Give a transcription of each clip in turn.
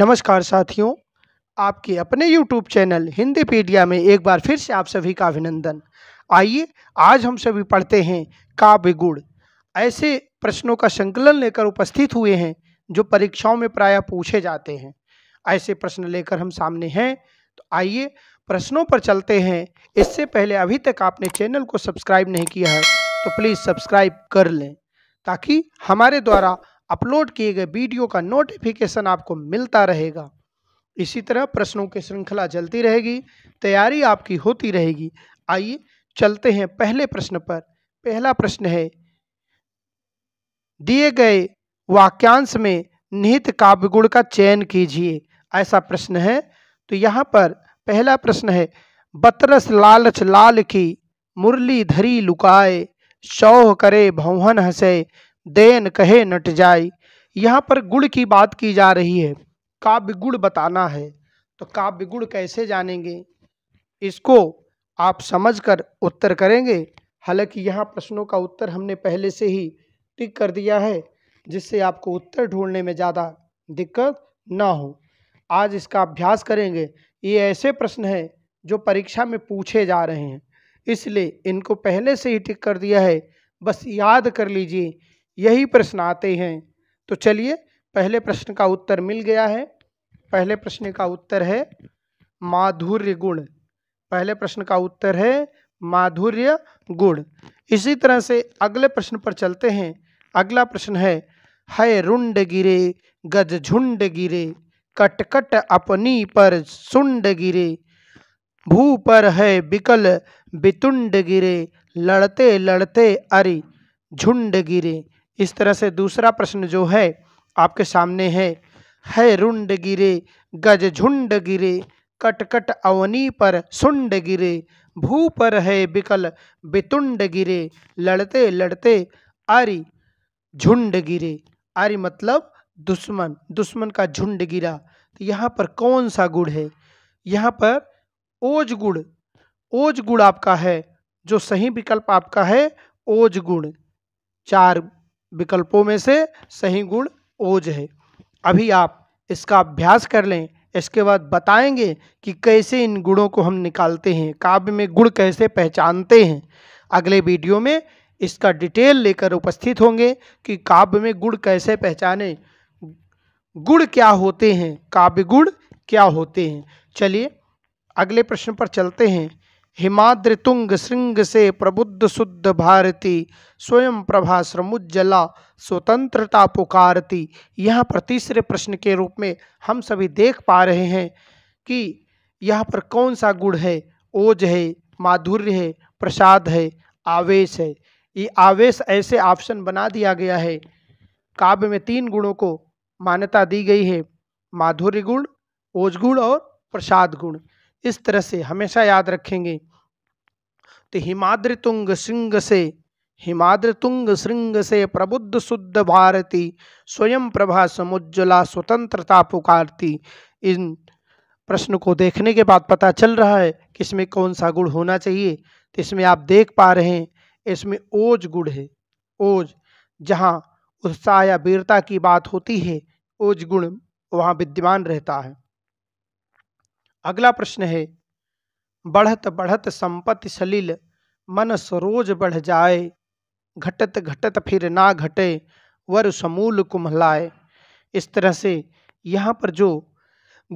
नमस्कार साथियों आपके अपने YouTube चैनल हिंदी पीडिया में एक बार फिर से आप सभी का अभिनंदन आइए आज हम सभी पढ़ते हैं काव्य गुण ऐसे प्रश्नों का संकलन लेकर उपस्थित हुए हैं जो परीक्षाओं में प्रायः पूछे जाते हैं ऐसे प्रश्न लेकर हम सामने हैं तो आइए प्रश्नों पर चलते हैं इससे पहले अभी तक आपने चैनल को सब्सक्राइब नहीं किया है तो प्लीज़ सब्सक्राइब कर लें ताकि हमारे द्वारा अपलोड किए गए वीडियो का नोटिफिकेशन आपको मिलता रहेगा इसी तरह प्रश्नों की श्रृंखला चलती रहेगी तैयारी आपकी होती रहेगी आइए चलते हैं पहले प्रश्न पर पहला प्रश्न है दिए गए वाक्यांश में निहित काव्य गुण का चयन कीजिए ऐसा प्रश्न है तो यहाँ पर पहला प्रश्न है बतरस लालच लाल की मुरली धरी लुकाए शौह करे भवन हंसे देन कहे नट जाए यहाँ पर गुण की बात की जा रही है काव्य गुण बताना है तो काव्य गुण कैसे जानेंगे इसको आप समझकर उत्तर करेंगे हालांकि यहाँ प्रश्नों का उत्तर हमने पहले से ही टिक कर दिया है जिससे आपको उत्तर ढूंढने में ज़्यादा दिक्कत ना हो आज इसका अभ्यास करेंगे ये ऐसे प्रश्न हैं जो परीक्षा में पूछे जा रहे हैं इसलिए इनको पहले से ही टिक कर दिया है बस याद कर लीजिए यही प्रश्न आते हैं तो चलिए पहले प्रश्न का उत्तर मिल गया है पहले प्रश्न का उत्तर है माधुर्य गुण पहले प्रश्न का उत्तर है माधुर्य गुण इसी तरह से अगले प्रश्न पर चलते हैं अगला प्रश्न है है रुंड गिरे गज झुंड गिरे कटकट अपनी पर सुंड गिरे भू पर है बिकल बितुंड गिरे लड़ते लड़ते अरे झुंड गिरे इस तरह से दूसरा प्रश्न जो है आपके सामने है है रुंड गिरे गज झुंड गिरे कटकट अवनी पर सुंड गिरे भू पर है बिकल बितुंड गिरे लड़ते लड़ते आरी झुंड गिरे आरि मतलब दुश्मन दुश्मन का झुंड गिरा तो यहाँ पर कौन सा गुड़ है यहाँ पर ओज गुड़ ओज गुड़ आपका है जो सही विकल्प आपका है ओज गुड़ चार विकल्पों में से सही गुण ओज है अभी आप इसका अभ्यास कर लें इसके बाद बताएंगे कि कैसे इन गुणों को हम निकालते हैं काव्य में गुण कैसे पहचानते हैं अगले वीडियो में इसका डिटेल लेकर उपस्थित होंगे कि काव्य में गुण कैसे पहचाने गुण क्या होते हैं काव्य गुण क्या होते हैं चलिए अगले प्रश्न पर चलते हैं हिमाद्रितुंग श्रृंग से प्रबुद्ध शुद्ध भारती स्वयं प्रभा श्रमुज्जला स्वतंत्रता पुकारती यहाँ पर तीसरे प्रश्न के रूप में हम सभी देख पा रहे हैं कि यहाँ पर कौन सा गुण है ओज है माधुर्य है प्रसाद है आवेश है ये आवेश ऐसे ऑप्शन बना दिया गया है काव्य में तीन गुणों को मान्यता दी गई है माधुर्य गुण ओज गुण और प्रसाद गुण इस तरह से हमेशा याद रखेंगे तो हिमाद्रितुंग श्रृंग से हिमाद्रितुंग श्रृंग से प्रबुद्ध शुद्ध भारती स्वयं प्रभा समुज्ज्वला स्वतंत्रता पुकारती इन प्रश्न को देखने के बाद पता चल रहा है कि इसमें कौन सा गुण होना चाहिए तो इसमें आप देख पा रहे हैं इसमें ओज गुण है ओज जहाँ उत्साह या वीरता की बात होती है ओज गुण वहाँ विद्यमान रहता है अगला प्रश्न है बढ़त बढ़त संपत्ति सलिल मन सरोज बढ़ जाए घटत घटत फिर ना घटे वर समूल कुम्हलाए इस तरह से यहाँ पर जो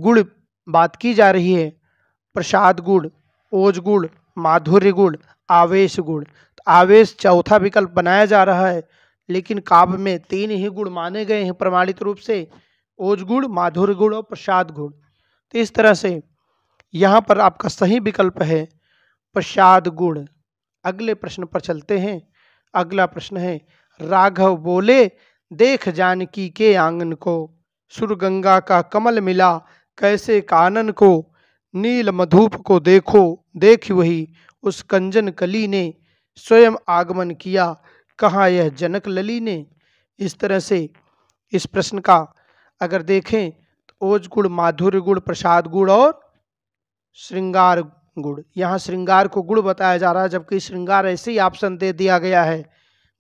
गुण बात की जा रही है प्रसाद गुण ओज गुण माधुर्य गुण आवेश गुण तो आवेश चौथा विकल्प बनाया जा रहा है लेकिन काव्य में तीन ही गुण माने गए हैं प्रमाणित रूप से ओज गुण माधुर्य गुण और प्रसाद गुण तो इस तरह से यहाँ पर आपका सही विकल्प है प्रसाद गुण अगले प्रश्न पर चलते हैं अगला प्रश्न है राघव बोले देख जानकी के आंगन को सुरगंगा का कमल मिला कैसे कानन को नील मधूप को देखो देख वही उस कंजन कली ने स्वयं आगमन किया कहाँ यह जनक लली ने इस तरह से इस प्रश्न का अगर देखें तो ओज गुण माधुर्य गुण प्रसाद गुण और श्रृंगार गुड़ यहाँ श्रृंगार को गुड़ बताया जा रहा है जबकि श्रृंगार ऐसे ही ऑप्शन दे दिया गया है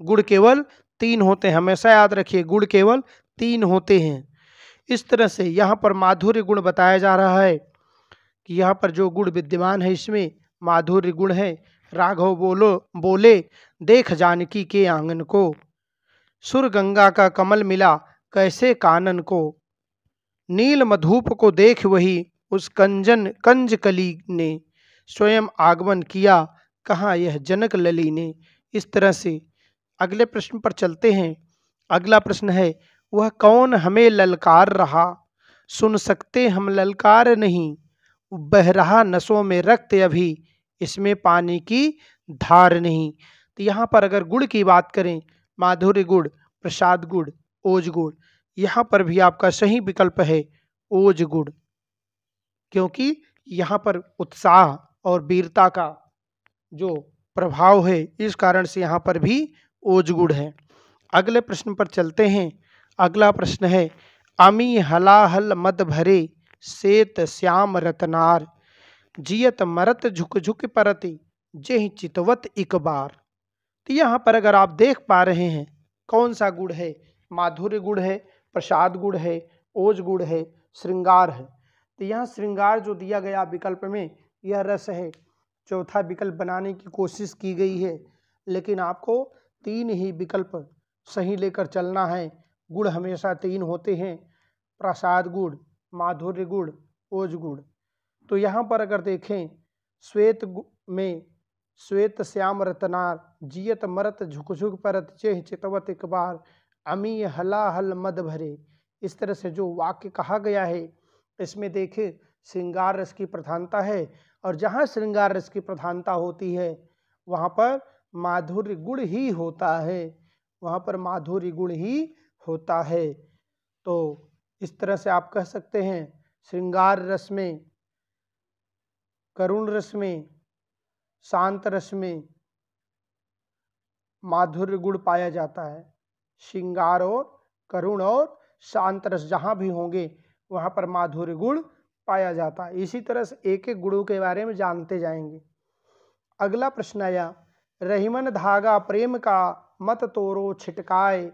गुड़ केवल तीन होते हैं हमेशा याद रखिए गुड़ केवल तीन होते हैं इस तरह से यहाँ पर माधुर्य गुण बताया जा रहा है कि यहाँ पर जो गुण विद्यमान है इसमें माधुर्य गुण है राघव बोलो बोले देख जानकी के आंगन को सुर गंगा का कमल मिला कैसे कानन को नील मधूप को देख वही उस कंजन कंजकली ने स्वयं आगमन किया कहाँ यह जनक लली ने इस तरह से अगले प्रश्न पर चलते हैं अगला प्रश्न है वह कौन हमें ललकार रहा सुन सकते हम ललकार नहीं बह रहा नसों में रक्त अभी इसमें पानी की धार नहीं तो यहाँ पर अगर गुड़ की बात करें माधुर्य गुड़ प्रसाद गुड़ ओज गुड़ यहाँ पर भी आपका सही विकल्प है ओज गुड़ क्योंकि यहाँ पर उत्साह और वीरता का जो प्रभाव है इस कारण से यहाँ पर भी ओजगुड़ है अगले प्रश्न पर चलते हैं अगला प्रश्न है अमी हलाहल मद भरे सेत श्याम रतनार जियत मरत झुक झुक परति जय चितवत एक बार तो यहाँ पर अगर आप देख पा रहे हैं कौन सा गुड़ है माधुर्य गुड़ है प्रसाद गुड़ है ओज गुड़ है श्रृंगार है तो यहाँ श्रृंगार जो दिया गया विकल्प में यह रस है चौथा विकल्प बनाने की कोशिश की गई है लेकिन आपको तीन ही विकल्प सही लेकर चलना है गुण हमेशा तीन होते हैं प्रसाद गुण माधुर्य गुण ओज गुण तो यहाँ पर अगर देखें श्वेत में श्वेत श्याम रतनार जियत मरत झुकझुक परत चेह चितवत इकबार अमी हला हल मद भरे इस तरह से जो वाक्य कहा गया है इसमें देखे श्रृंगार रस की प्रधानता है और जहाँ श्रृंगार रस की प्रधानता होती है वहाँ पर माधुर्य गुण ही होता है वहाँ पर माधुर्य गुण ही होता है तो इस तरह से आप कह सकते हैं श्रृंगार रस में करुण रस में शांत रस में माधुर्य गुण पाया जाता है श्रृंगार और करुण और शांत रस जहाँ भी होंगे वहाँ पर माधुर्य गुण पाया जाता है इसी तरह से एक एक गुणों के बारे में जानते जाएंगे अगला प्रश्न आया रहीमन धागा प्रेम का मत तोड़ो छिटकाए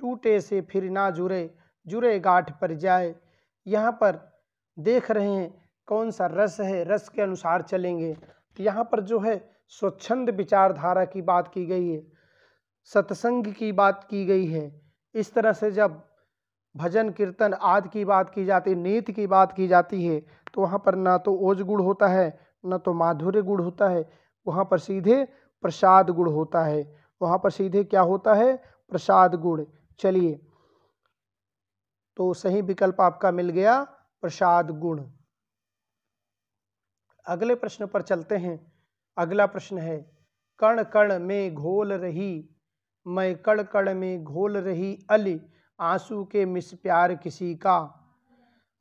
टूटे से फिर ना जुरे जुरे गाठ पर जाए यहाँ पर देख रहे हैं कौन सा रस है रस के अनुसार चलेंगे तो यहाँ पर जो है स्वच्छंद विचारधारा की बात की गई है सत्संग की बात की गई है इस तरह से जब भजन कीर्तन आदि की बात की जाती है की बात की जाती है तो वहाँ पर ना तो ओज गुण होता है न तो माधुर्य गुण होता है वहाँ पर सीधे प्रसाद गुण होता है वहाँ पर सीधे क्या होता है प्रसाद गुण चलिए तो सही विकल्प आपका मिल गया प्रसाद गुण अगले प्रश्न पर चलते हैं अगला प्रश्न है कण कण में घोल रही मैं कण कण में घोल रही अली आंसू के मिस प्यार किसी का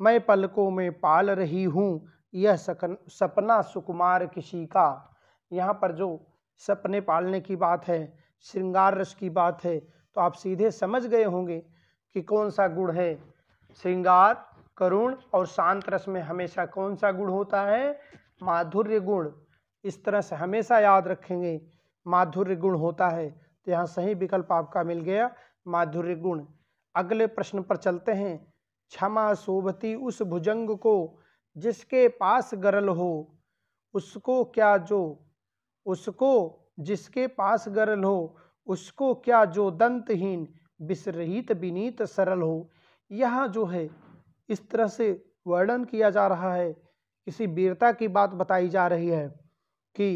मैं पलकों में पाल रही हूँ यह सकन सपना सुकुमार किसी का यहाँ पर जो सपने पालने की बात है श्रृंगार रस की बात है तो आप सीधे समझ गए होंगे कि कौन सा गुण है श्रृंगार करुण और शांत रस में हमेशा कौन सा गुण होता है माधुर्य गुण इस तरह से हमेशा याद रखेंगे माधुर्य गुण होता है तो यहाँ सही विकल्प आपका मिल गया माधुर्य गुण अगले प्रश्न पर चलते हैं क्षमा शोभती उस भुजंग को जिसके पास गरल हो उसको क्या जो उसको जिसके पास गरल हो उसको क्या जो दंतहीन विसरहित विनीत सरल हो यह जो है इस तरह से वर्णन किया जा रहा है किसी वीरता की बात बताई जा रही है कि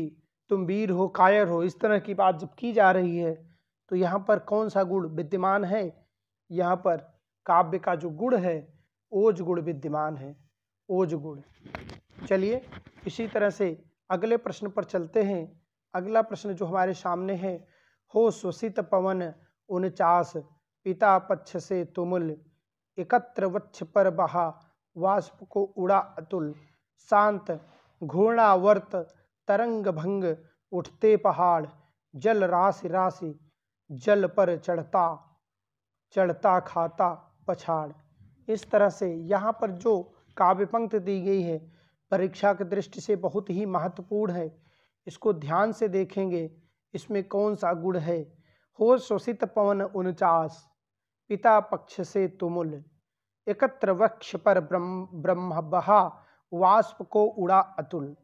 तुम वीर हो कायर हो इस तरह की बात जब की जा रही है तो यहाँ पर कौन सा गुण विद्यमान है यहाँ पर काव्य का जो गुण है ओज गुण विद्यमान है ओज गुण चलिए इसी तरह से अगले प्रश्न पर चलते हैं अगला प्रश्न जो हमारे सामने है हो स्वसित पवन उनचास पिता पक्ष से तुमुल एकत्र वक्ष पर बहा वाष्प को उड़ा अतुल शांत घूर्णावर्त तरंग भंग उठते पहाड़ जल राशि राशि जल पर चढ़ता चढ़ता खाता पछाड़ इस तरह से यहाँ पर जो काव्य पंक्ति दी गई है परीक्षा की दृष्टि से बहुत ही महत्वपूर्ण है इसको ध्यान से देखेंगे इसमें कौन सा गुण है हो शोषित पवन उनचास पिता पक्ष से तुमुल एकत्र वक्ष पर ब्रह्म ब्रह्म बहा वाष्प को उड़ा अतुल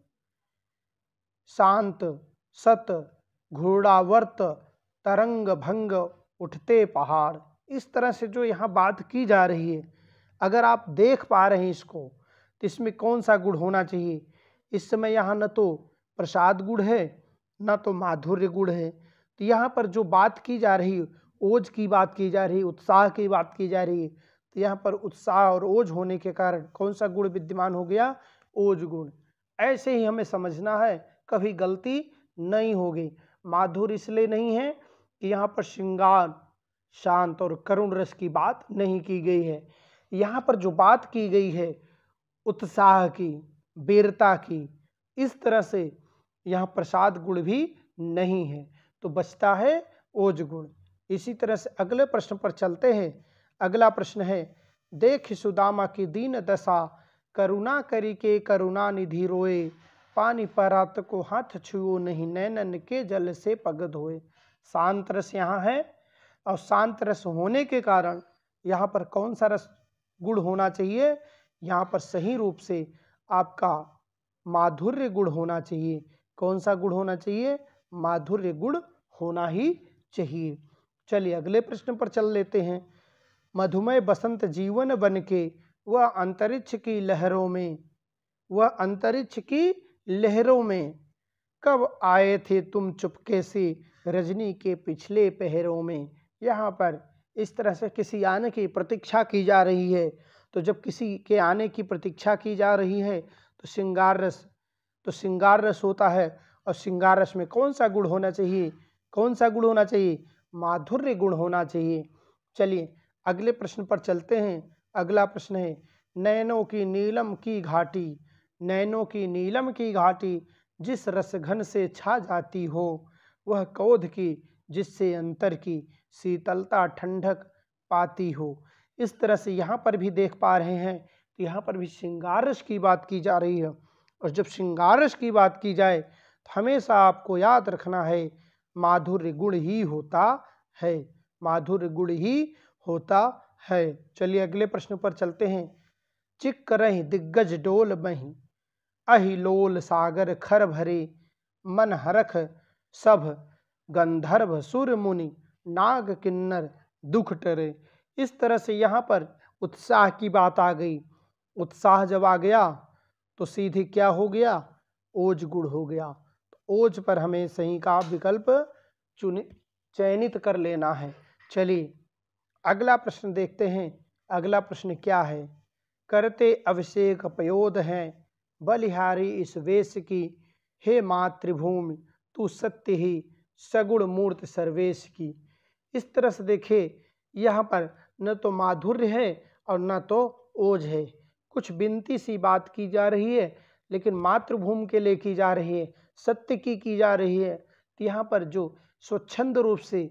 शांत सत घुड़ावर्त तरंग भंग उठते पहाड़ इस तरह से जो यहाँ बात की जा रही है अगर आप देख पा रहे हैं इसको तो इसमें कौन सा गुड़ होना चाहिए इस समय यहाँ न तो प्रसाद गुड़ है न तो माधुर्य गुड़ है तो यहाँ पर जो बात की जा रही ओज की बात की जा रही उत्साह की बात की जा रही तो यहाँ पर उत्साह और ओज होने के कारण कौन सा गुण विद्यमान हो गया ओज गुण ऐसे ही हमें समझना है कभी गलती नहीं होगी माधुर इसलिए नहीं है कि यहाँ पर श्रृंगार शांत और करुण रस की बात नहीं की गई है यहाँ पर जो बात की गई है उत्साह की वीरता की इस तरह से यहाँ प्रसाद गुण भी नहीं है तो बचता है ओज गुण इसी तरह से अगले प्रश्न पर चलते हैं अगला प्रश्न है देख सुदामा की दीन दशा करुणा करी के करुणा निधि रोए पानी परात को हाथ छुओ नहीं नैनन के जल से पग धोए शांत रस यहाँ है और शांत रस होने के कारण यहाँ पर कौन सा रस गुण होना चाहिए यहाँ पर सही रूप से आपका माधुर्य गुण होना चाहिए कौन सा गुण होना चाहिए माधुर्य गुण होना ही चाहिए चलिए अगले प्रश्न पर चल लेते हैं मधुमेह बसंत जीवन बन के वह अंतरिक्ष की लहरों में वह अंतरिक्ष की लहरों में कब आए थे तुम चुपके से रजनी के पिछले पहरों में यहाँ पर इस तरह से किसी आने की प्रतीक्षा की जा रही है तो जब किसी के आने की प्रतीक्षा की जा रही है तो श्रृंगार रस तो श्रृंगार रस होता है और श्रृंगार रस में कौन सा गुण होना चाहिए कौन सा गुण होना चाहिए माधुर्य गुण होना चाहिए चलिए अगले प्रश्न पर चलते हैं अगला प्रश्न है नैनों की नीलम की घाटी नैनों की नीलम की घाटी जिस रसघन से छा जाती हो वह कौध की जिससे अंतर की शीतलता ठंडक पाती हो इस तरह से यहाँ पर भी देख पा रहे हैं तो यहाँ पर भी श्रृंगार रस की बात की जा रही है और जब श्रृंगार रस की बात की जाए तो हमेशा आपको याद रखना है माधुर्य गुण ही होता है माधुर्य गुण ही होता है चलिए अगले प्रश्न पर चलते हैं चिक रही दिग्गज डोल बही अहिलोल सागर खर भरे मन हरख सभ गंधर्व सुर मुनि नाग किन्नर दुख टरे इस तरह से यहाँ पर उत्साह की बात आ गई उत्साह जब आ गया तो सीधे क्या हो गया ओज गुड़ हो गया तो ओज पर हमें सही का विकल्प चुन चयनित कर लेना है चलिए अगला प्रश्न देखते हैं अगला प्रश्न क्या है करते अभिषेक पयोध है बलिहारी इस वेश की हे मातृभूमि तू सत्य ही सगुण मूर्त सर्वेश की इस तरह से देखे यहाँ पर न तो माधुर्य है और न तो ओज है कुछ बिनती सी बात की जा रही है लेकिन मातृभूमि के लिए की जा रही है सत्य की की जा रही है तो यहाँ पर जो स्वच्छंद रूप से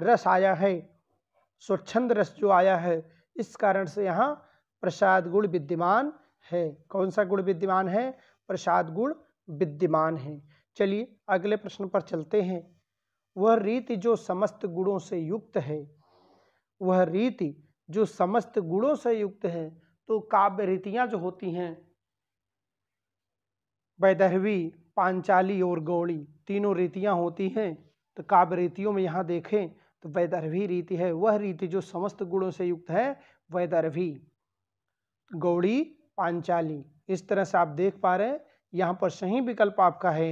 रस आया है स्वच्छंद रस जो आया है इस कारण से यहाँ प्रसाद गुण विद्यमान है कौन सा गुण विद्यमान है प्रसाद गुण विद्यमान है चलिए अगले प्रश्न पर चलते हैं वह रीति जो समस्त गुणों से युक्त है वह रीति जो समस्त गुणों से युक्त है तो काव्य रीतियां जो होती हैं वैदहवी पांचाली और गौड़ी तीनों रीतियां होती हैं तो काव्य रीतियों में यहां देखें तो वैदर्भी रीति है वह रीति जो समस्त गुणों से युक्त है वैदर्भी गौड़ी पांचाली इस तरह से आप देख पा रहे हैं यहाँ पर सही विकल्प आपका है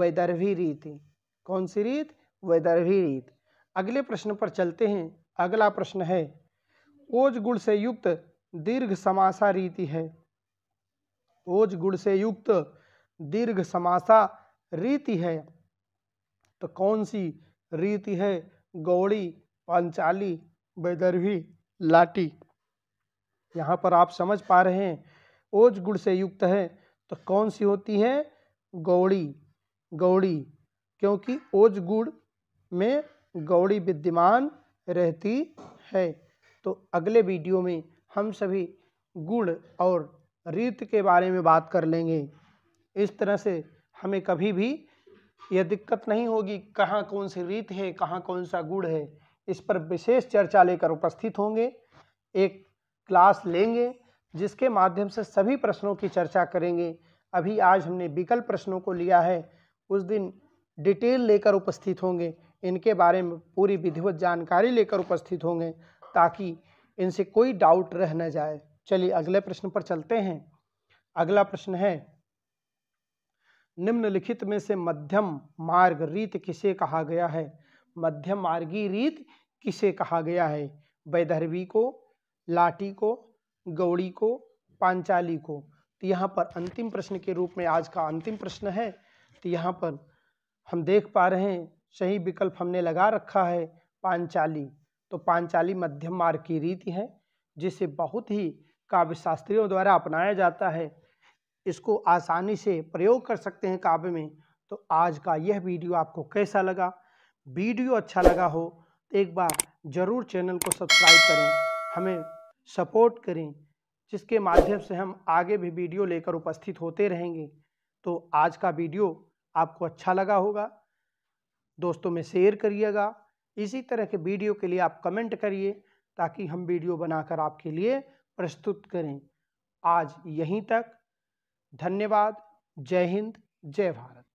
वैदर्भी रीति कौन सी रीत रीत अगले प्रश्न पर चलते हैं अगला प्रश्न है ओज गुण से युक्त दीर्घ समासा रीति है ओज गुण से युक्त दीर्घ समासा रीति है तो कौन सी रीति है गौड़ी पंचाली वैदर्भी लाटी यहाँ पर आप समझ पा रहे हैं ओज गुण से युक्त है तो कौन सी होती है गौड़ी गौड़ी क्योंकि ओज गुड़ में गौड़ी विद्यमान रहती है तो अगले वीडियो में हम सभी गुण और रीत के बारे में बात कर लेंगे इस तरह से हमें कभी भी यह दिक्कत नहीं होगी कहाँ कौन सी रीत है कहाँ कौन सा गुण है इस पर विशेष चर्चा लेकर उपस्थित होंगे एक क्लास लेंगे जिसके माध्यम से सभी प्रश्नों की चर्चा करेंगे अभी आज हमने विकल्प प्रश्नों को लिया है उस दिन डिटेल लेकर उपस्थित होंगे इनके बारे में पूरी विधिवत जानकारी लेकर उपस्थित होंगे ताकि इनसे कोई डाउट रह न जाए चलिए अगले प्रश्न पर चलते हैं अगला प्रश्न है निम्नलिखित में से मध्यम मार्ग रीत किसे कहा गया है मध्यम मार्गी रीत किसे कहा गया है वैधर्वी को लाठी को गौड़ी को पांचाली को तो यहाँ पर अंतिम प्रश्न के रूप में आज का अंतिम प्रश्न है तो यहाँ पर हम देख पा रहे हैं सही विकल्प हमने लगा रखा है पांचाली तो पांचाली मध्यम मार्ग की रीति है जिसे बहुत ही काव्य शास्त्रियों द्वारा अपनाया जाता है इसको आसानी से प्रयोग कर सकते हैं काव्य में तो आज का यह वीडियो आपको कैसा लगा वीडियो अच्छा लगा हो तो एक बार ज़रूर चैनल को सब्सक्राइब करें हमें सपोर्ट करें जिसके माध्यम से हम आगे भी वीडियो लेकर उपस्थित होते रहेंगे तो आज का वीडियो आपको अच्छा लगा होगा दोस्तों में शेयर करिएगा इसी तरह के वीडियो के लिए आप कमेंट करिए ताकि हम वीडियो बनाकर आपके लिए प्रस्तुत करें आज यहीं तक धन्यवाद जय हिंद जय भारत